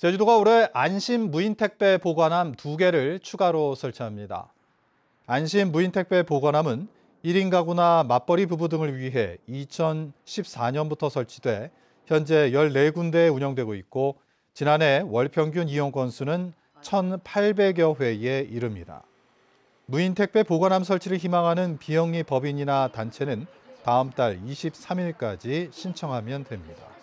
제주도가 올해 안심 무인 택배 보관함 2개를 추가로 설치합니다. 안심 무인 택배 보관함은 1인 가구나 맞벌이 부부 등을 위해 2014년부터 설치돼 현재 14군데에 운영되고 있고 지난해 월 평균 이용 건수는 1,800여 회에 이릅니다. 무인 택배 보관함 설치를 희망하는 비영리 법인이나 단체는 다음 달 23일까지 신청하면 됩니다.